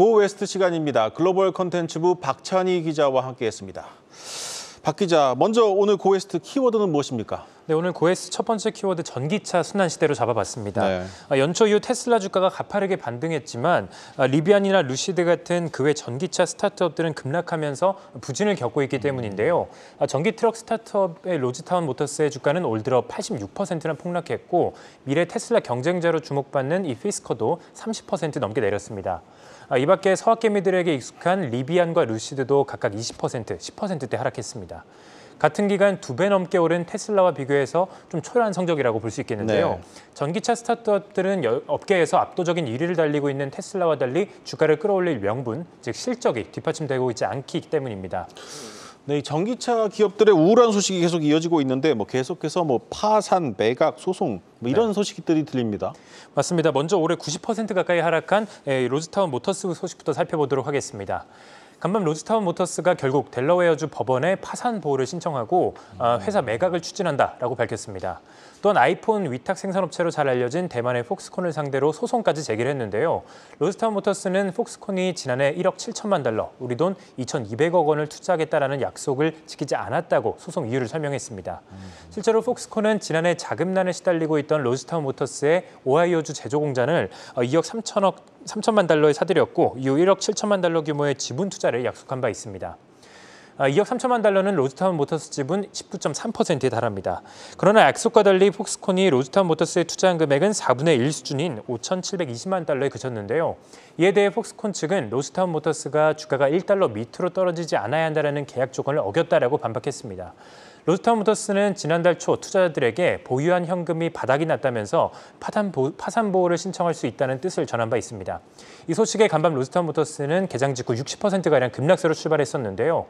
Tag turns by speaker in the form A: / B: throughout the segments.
A: 고 웨스트 시간입니다. 글로벌 컨텐츠부 박찬희 기자와 함께했습니다. 박 기자, 먼저 오늘 고웨스트 키워드는 무엇입니까? 네, 오늘 고웨스트 첫 번째 키워드 전기차
B: 순환시대로 잡아봤습니다. 네. 아, 연초 이후 테슬라 주가가 가파르게 반등했지만 아, 리비안이나 루시드 같은 그 외 전기차 스타트업들은 급락하면서 부진을 겪고 있기 때문인데요. 아, 전기 트럭 스타트업의 로지타운 모터스의 주가는 올 들어 86%나 폭락했고 미래 테슬라 경쟁자로 주목받는 이 피스커도 30% 넘게 내렸습니다. 아, 이 밖에 서학개미들에게 익숙한 리비안과 루시드도 각각 20%, 10%대 하락했습니다. 같은 기간 두 배 넘게 오른 테슬라와 비교해서 좀 초라한 성적이라고 볼 수 있겠는데요. 네. 전기차 스타트업들은 업계에서 압도적인 1위를 달리고 있는 테슬라와 달리 주가를 끌어올릴
A: 명분, 즉 실적이 뒷받침되고 있지 않기 때문입니다. 네, 이 전기차 기업들의 우울한 소식이 계속 이어지고 있는데 뭐 계속해서 뭐 파산, 매각, 소송 뭐 이런 네. 소식들이 들립니다.
B: 맞습니다. 먼저 올해 90% 가까이 하락한 예, 로즈타운 모터스 소식부터 살펴보도록 하겠습니다. 간밤 로즈타운 모터스가 결국 델러웨어주 법원에 파산 보호를 신청하고 어, 회사 매각을 추진한다라고 밝혔습니다. 또한 아이폰 위탁 생산업체로 잘 알려진 대만의 폭스콘을 상대로 소송까지 제기 했는데요. 로즈타운 모터스는 폭스콘이 지난해 1억 7천만 달러, 우리 돈 2,200억 원을 투자하겠다라는 약속을 지키지 않았다고 소송 이유를 설명했습니다. 실제로 폭스콘은 지난해 자금난에 시달리고 있던 로즈타운 모터스의 오하이오주 제조 공장을 2억 어, 3천억 3천만 달러에 사들였고 이후 1억 7천만 달러 규모의 지분 투자를 약속한 바 있습니다. 2억 아, 3천만 달러는 로즈타운 모터스 지분 19.3%에 달합니다. 그러나 약속과 달리 폭스콘이 로즈타운 모터스에 투자한 금액은 4분의 1 수준인 5,720만 달러에 그쳤는데요. 이에 대해 폭스콘 측은 로즈타운 모터스가 주가가 1달러 밑으로 떨어지지 않아야 한다는 계약 조건을 어겼다라 반박했습니다. 로스타모터스는 지난달 초 투자자들에게 보유한 현금이 바닥이 났다면서 파산, 보, 파산 보호를 신청할 수 있다는 뜻을 전한 바 있습니다. 이 소식에 간밤 로스타모터스는 개장 직후 60%가량 급락세로 출발했었는데요.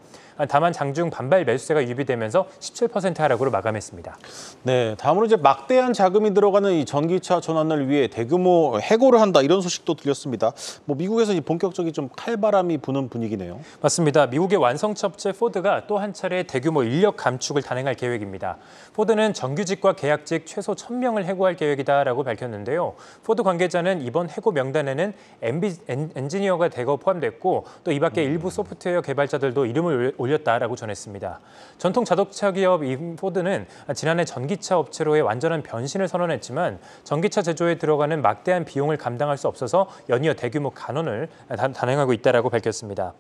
B: 다만 장중 반발 매수세가
A: 유비되면서 17% 하락으로 마감했습니다. 네, 다음으로 이제 막대한 자금이 들어가는 이 전기차 전환을 위해 대규모 해고를 한다 이런 소식도 들렸습니다. 뭐 미국에서 본격적인 좀 칼바람이 부는 분위기네요. 맞습니다. 미국의 완성차 업체 포드가 또 한 차례 대규모
B: 인력 감축을 영입을 단행할 계획입니다. 포드는 정규직과 계약직 최소 1,000명을 해고할 계획이다라고 밝혔는데요. 포드 관계자는 이번 해고 명단에는 MB, 엔, 엔지니어가 대거 포함됐고 또 이 밖에 일부 음. 소프트웨어 개발자들도 이름을 올렸다라고 전했습니다. 전통 자동차 기업 포드는 지난해 전기차 업체로의 완전한 변신을 선언했지만 전기차 제조에 들어가는 막대한 비용을 감당할 수 없어서 연이어 대규모 간원을 단행하고 있다라고 밝혔습니다.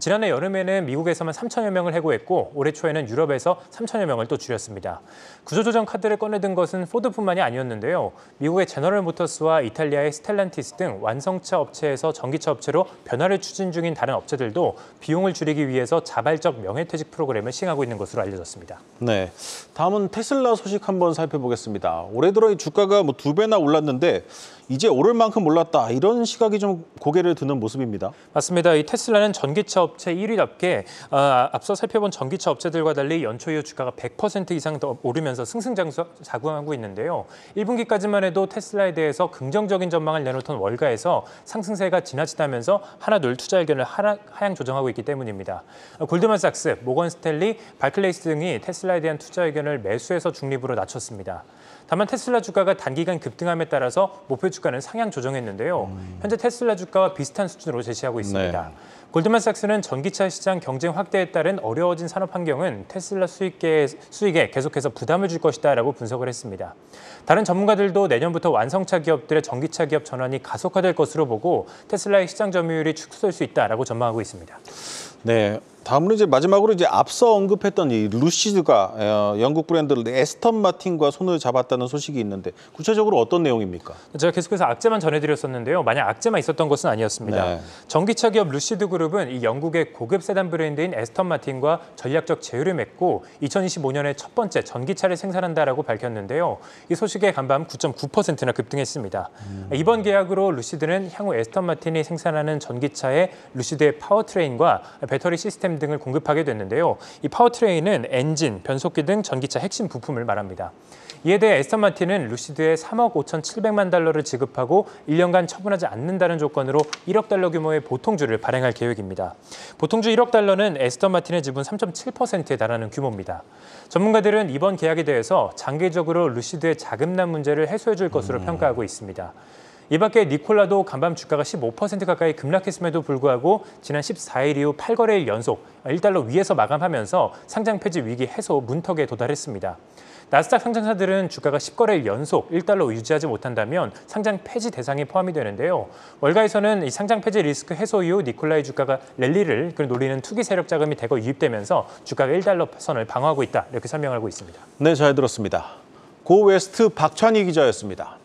B: 지난해 여름에는 미국에서만 3천여 명을 해고했고 올해 초에는 유럽에서 3천여 명을 또 줄였습니다. 구조조정 카드를 꺼내든 것은 포드뿐만이 아니었는데요. 미국의 제너럴 모터스와 이탈리아의 스텔란티스 등 완성차 업체에서 전기차 업체로 변화를 추진 중인 다른 업체들도 비용을 줄이기 위해서 자발적 명예퇴직 프로그램을 시행하고 있는
A: 것으로 알려졌습니다. 네, 다음은 테슬라 소식 한번 살펴보겠습니다. 올해 들어 이 주가가 뭐두 배나 올랐는데 이제 오를 만큼 올랐다 이런 시각이 좀 고개를 드는 모습입니다.
B: 맞습니다. 이 테슬라는 전기차 업체 1위답게 아, 어, 앞서 살펴본 전기차 업체들과 달리 연초 이후 주가가 100% 이상 더 오르면서 승승장구하고 있는데요. 1분기까지만 해도 테슬라에 대해서 긍정적인 전망을 내놓던 월가에서 상승세가 지나치다면서 하나둘 투자 의견을 하향 조정하고 있기 때문입니다. 골드만삭스, 모건스탠리, 발클레이스 등이 테슬라에 대한 투자 의견을 매수해서 중립으로 낮췄습니다. 다만 테슬라 주가가 단기간 급등함에 따라서 목표 주가는 상향 조정했는데요. 음. 현재 테슬라 주가와 비슷한 수준으로 제시하고 네. 있습니다. 네. 골드만삭스는 전기차 시장 경쟁 확대에 따른 어려워진 산업 환경은 테슬라 수익계 수익에 계속해서 부담을 줄 것이다라고 분석을 했습니다. 다른 전문가들도 내년부터 완성차 기업들의 전기차 기업 전환이 가속화될 것으로 보고 테슬라의 시장 점유율이 축소될 수 있다라고 전망하고 있습니다.
A: 네, 다음으로 이제 마지막으로 이제 앞서 언급했던 이 루시드가 어, 영국 브랜드 에스턴 마틴과 손을 잡았다는 소식이 있는데 구체적으로 어떤 내용입니까?
B: 제가 계속해서 악재만 전해드렸었는데요. 만약 악재만 있었던 것은 아니었습니다. 네. 전기차 기업 루시드 그룹은 이 영국의 고급 세단 브랜드인 에스턴 마틴과 전략적 제휴를 맺고 2025년에 첫 번째 전기차를 생산한다라고 밝혔는데요. 이 소식에 간밤 9.9%나 급등했습니다. 음. 이번 계약으로 루시드는 향후 에스턴 마틴이 생산하는 전기차의 루시드의 파워트레인과 배터리 시스템 등을 공급하게 됐는데요. 이 파워트레인은 엔진, 변속기 등 전기차 핵심 부품을 말합니다. 이에 대해 에스턴 마틴은 루시드에 3억 5천7백만 달러를 지급하고 1년간 처분하지 않는다는 조건으로 1억 달러 규모의 보통주를 발행할 계획입니다. 보통주 1억 달러는 에스턴 마틴의 지분 3.7%에 달하는 규모입니다. 전문가들은 이번 계약에 대해서 장기적으로 루시드의 자금난 문제를 해소해 줄 것으로 음. 평가하고 있습니다. 이밖에 니콜라도 간밤 주가가 15% 가까이 급락했음에도 불구하고 지난 14일 이후 8거래일 연속 1달러 위에서 마감하면서 상장 폐지 위기 해소 문턱에 도달했습니다. 나스닥 상장사들은 주가가 10거래일 연속 1달러 유지하지 못한다면 상장 폐지 대상에 포함이 되는데요. 월가에서는 이 상장 폐지 리스크 해소 이후 니콜라의 주가가 랠리를 노리는 투기 세력 자금이 대거 유입되면서 주가가 1달러 선을
A: 방어하고 있다. 이렇게 설명하고 있습니다. 네, 잘 들었습니다. 고웨스트 박찬희 기자였습니다.